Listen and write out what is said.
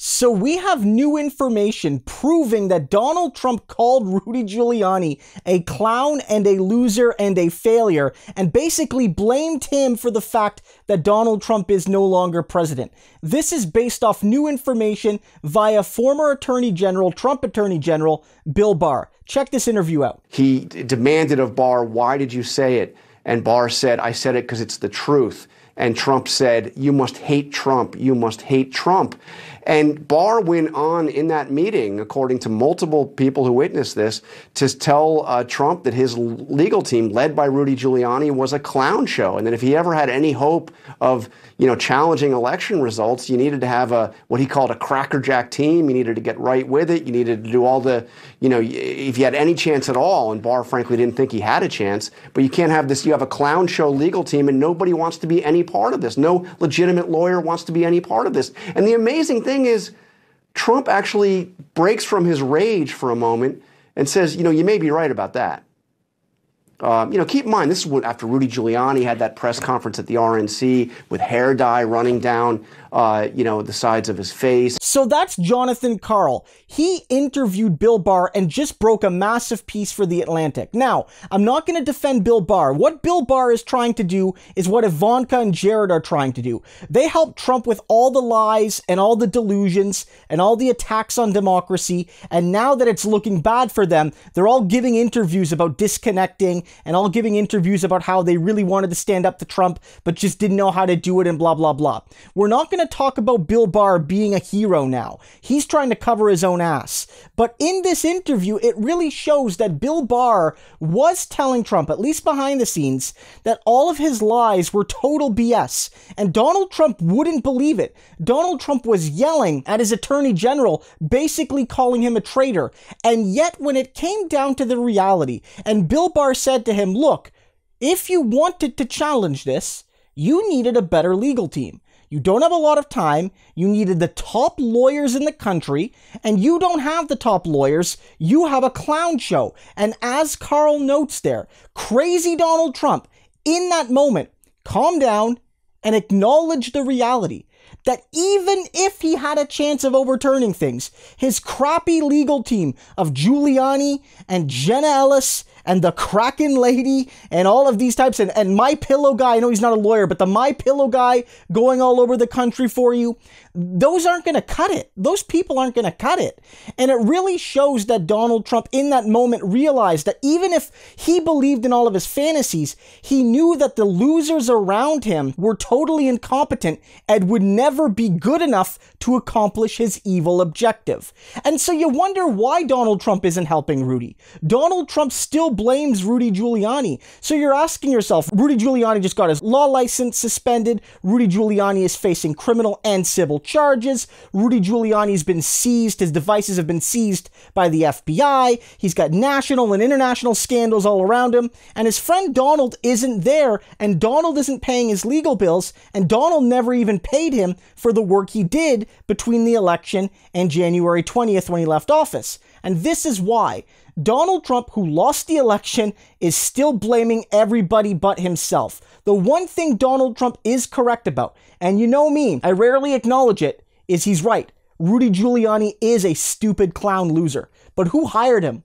So we have new information proving that Donald Trump called Rudy Giuliani a clown and a loser and a failure and basically blamed him for the fact that Donald Trump is no longer president. This is based off new information via former Attorney General, Trump Attorney General Bill Barr. Check this interview out. He demanded of Barr, "Why did you say it?" And Barr said, "I said it because it's the truth." And Trump said, You must hate Trump. You must hate Trump. And Barr went on in that meeting, according to multiple people who witnessed this, to tell uh, Trump that his legal team, led by Rudy Giuliani, was a clown show, and that if he ever had any hope of, you know, challenging election results, you needed to have a what he called a crackerjack team. You needed to get right with it. You needed to do all the, you know, if you had any chance at all. And Barr, frankly, didn't think he had a chance. But you can't have this. You have a clown show legal team, and nobody wants to be any part of this. No legitimate lawyer wants to be any part of this. And the amazing thing is, Trump actually breaks from his rage for a moment and says, you know, you may be right about that. Um, you know, keep in mind this is after Rudy Giuliani had that press conference at the RNC with hair dye running down, uh, you know, the sides of his face. So that's Jonathan Carl. He interviewed Bill Barr and just broke a massive piece for the Atlantic. Now, I'm not going to defend Bill Barr. What Bill Barr is trying to do is what Ivanka and Jared are trying to do. They help Trump with all the lies and all the delusions and all the attacks on democracy. And now that it's looking bad for them, they're all giving interviews about disconnecting and all giving interviews about how they really wanted to stand up to Trump, but just didn't know how to do it and blah, blah, blah. We're not going to talk about Bill Barr being a hero now. He's trying to cover his own ass. But in this interview, it really shows that Bill Barr was telling Trump, at least behind the scenes, that all of his lies were total BS. And Donald Trump wouldn't believe it. Donald Trump was yelling at his attorney general, basically calling him a traitor. And yet, when it came down to the reality, and Bill Barr said, said to him, Look, if you wanted to challenge this, you needed a better legal team. You don't have a lot of time. You needed the top lawyers in the country, and you don't have the top lawyers. You have a clown show. And as Carl notes there, crazy Donald Trump, in that moment, calm down and acknowledge the reality that even if he had a chance of overturning things, his crappy legal team of Giuliani and Jenna Ellis and the Kraken Lady and all of these types and, and My Pillow guy. I know he's not a lawyer, but the My Pillow guy going all over the country for you, those aren't going to cut it. Those people aren't going to cut it. And it really shows that Donald Trump in that moment realized that even if he believed in all of his fantasies, he knew that the losers around him were totally incompetent and would never be good enough to accomplish his evil objective. And so you wonder why Donald Trump isn't helping Rudy. Donald Trump still blames Rudy Giuliani? So you're asking yourself, Rudy Giuliani just got his law license suspended. Rudy Giuliani is facing criminal and civil charges. Rudy Giuliani's been seized. His devices have been seized by the FBI. He's got national and international scandals all around him. And his friend Donald isn't there, and Donald isn't paying his legal bills, and Donald never even paid him for the work he did between the election and January 20th when he left office. And this is why Donald Trump, who lost the election, is still blaming everybody but himself. The one thing Donald Trump is correct about, and you know me, I rarely acknowledge it, is he's right. Rudy Giuliani is a stupid clown loser. But who hired him?